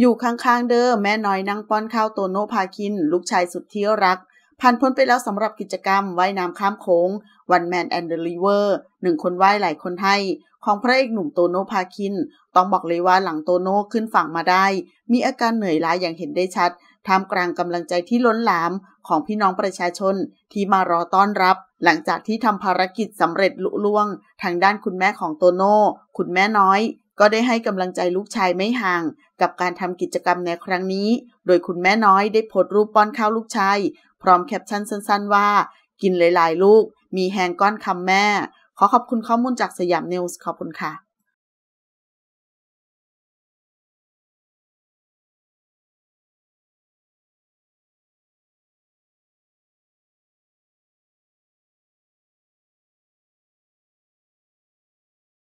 อยู่ข้างๆ เดิมแม่น้อยนั่งป้อนข้าวโตโนพาคินลูกชายสุดที่รักผ่านพ้นไปแล้วสำหรับกิจกรรมว่ายน้ำข้ามโค้งวันแมนแอนดอร์ลีเวอร์หนึ่งคนว่ายหลายคนให้ของพระเอกหนุ่มโตโนพาคิน ต้องบอกเลยว่าหลังโตโนขึ้นฝั่งมาได้ มีอาการเหนื่อยล้าอย่างเห็นได้ชัดท่ามกลางกำลังใจที่ล้นหลามของพี่น้องประชาชนที่มารอต้อนรับ หลังจากที่ทำภารกิจสำเร็จลุล่วงทางด้านคุณแม่ของโตโน่คุณแม่น้อยก็ได้ให้กำลังใจลูกชายไม่ห่างกับการทำกิจกรรมในครั้งนี้ โดยคุณแม่น้อยได้โพสต์รูปป้อนข้าวลูกชาย พร้อมแคปชั่นสั้นๆว่า กินหลายๆลูก มีแหงก้อนคำแม่ ขอขอบคุณข้อมูลจากสยามนิวส์ขอบคุณค่ะ